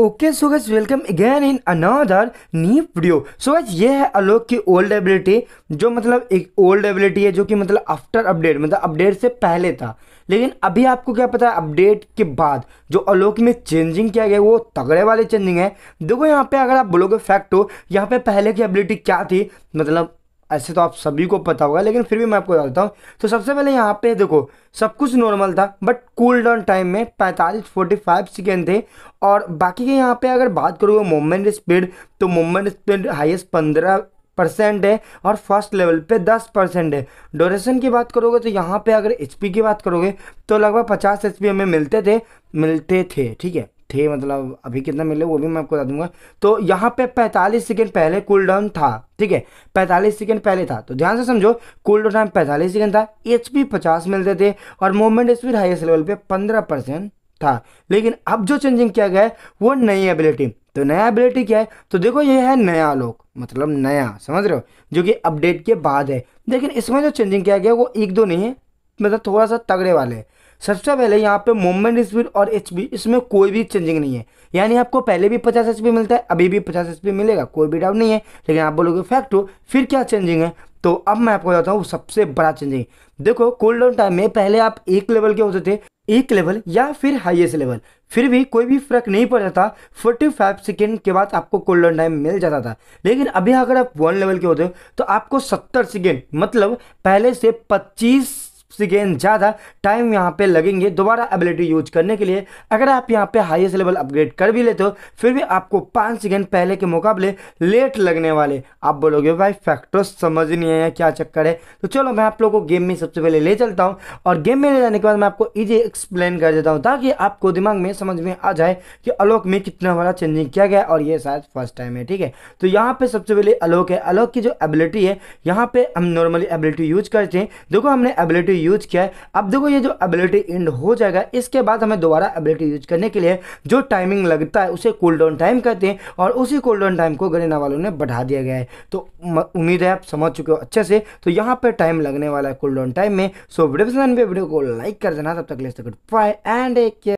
okay so guys welcome again in another new video so guys ये है अलोक की old ability जो मतलब एक ओल्ड एबिलिटी है जो कि मतलब आफ्टर अपडेट मतलब अपडेट से पहले था लेकिन अभी आपको क्या पता है अपडेट के बाद जो अलोक में चेंजिंग किया गया वो तगड़े वाले चेंजिंग है देखो यहाँ पे अगर आप बोलोगे फैक्ट हो यहाँ पे पहले की एबिलिटी क्या थी मतलब ऐसे तो आप सभी को पता होगा लेकिन फिर भी मैं आपको बता देता हूँ तो सबसे पहले यहाँ पे देखो सब कुछ नॉर्मल था बट कूल डाउन टाइम में 45 45 सेकेंड थे और बाकी के यहाँ पे अगर बात करूँगा मोमेंट स्पीड तो मोमेंट स्पीड हाईएस्ट पंद्रह परसेंट है और फर्स्ट लेवल पे 10 परसेंट है डोरेशन की बात करोगे तो यहाँ पे अगर एच की बात करोगे तो लगभग पचास एच हमें मिलते थे मिलते थे ठीक है थे मतलब अभी कितना मिले वो भी मैं आपको बता दूंगा तो यहाँ पे 45 सेकंड पहले कूल डाउन था ठीक है 45 सेकंड पहले था तो ध्यान से समझो कूल डाउन टाइम पैंतालीस सेकेंड था एच पी पचास मिलते थे और मोवमेंट स्पीड हाइएस्ट लेवल पे 15 परसेंट था लेकिन अब जो चेंजिंग किया गया है वो नई एबिलिटी तो नया एबिलिटी क्या है तो देखो ये है नया लोक मतलब नया समझ रहे हो जो कि अपडेट के बाद है लेकिन इसमें जो चेंजिंग किया गया वो एक दो नहीं है मतलब थोड़ा सा तगड़े वाले हैं सबसे पहले यहाँ पे मोमेंट स्पीड और एच इसमें कोई भी चेंजिंग नहीं है यानी आपको पहले भी पचास एच मिलता है अभी भी पचास एच मिलेगा कोई भी डाउट नहीं है लेकिन आप बोलोगे फैक्ट हो फिर क्या चेंजिंग है तो अब मैं आपको बताता हूँ सबसे बड़ा चेंजिंग देखो कोल्ड डाउन टाइम में पहले आप एक लेवल के होते थे एक लेवल या फिर हाईएस्ट लेवल फिर भी कोई भी फर्क नहीं पड़ता था 45 सेकेंड के बाद आपको कोल्ड डाउन टाइम मिल जाता था लेकिन अभी अगर आप वन लेवल के होते हो तो आपको 70 सेकेंड मतलब पहले से 25 सेकेंड ज़्यादा टाइम यहाँ पे लगेंगे दोबारा एबिलिटी यूज करने के लिए अगर आप यहाँ पे हाईएस्ट लेवल अपग्रेड कर भी लेते हो फिर भी आपको पाँच सेकेंड पहले के मुकाबले लेट लगने वाले आप बोलोगे भाई फैक्टर्स समझ नहीं आया क्या चक्कर है तो चलो मैं आप लोगों को गेम में सबसे पहले ले चलता हूँ और गेम में ले जाने के बाद मैं आपको ईजी एक्सप्लेन कर देता हूँ ताकि आपको दिमाग में समझ में आ जाए कि अलोक में कितना बड़ा चेंजिंग किया गया और ये शायद फर्स्ट टाइम है ठीक है तो यहाँ पर सबसे पहले अलोक है अलोक की जो एबिलिटी है यहाँ पर हम नॉर्मली एबिलिटी यूज करते हैं देखो हमने एबिलिटी यूज किया है अब देखो ये जो एबिलिटी एंड हो जाएगा इसके बाद हमें दोबारा एबिलिटी यूज करने के लिए जो टाइमिंग लगता है उसे कूल डाउन टाइम कहते हैं और उसी कूल डाउन टाइम को गरीना वालों ने बढ़ा दिया गया है तो उम्मीद है आप समझ चुके हो अच्छे से तो यहाँ पर टाइम लगने वाला है कूल डाउन टाइम में सो वीडियो पसंद वीडियो को लाइक कर देना तब तक ले सकते एंड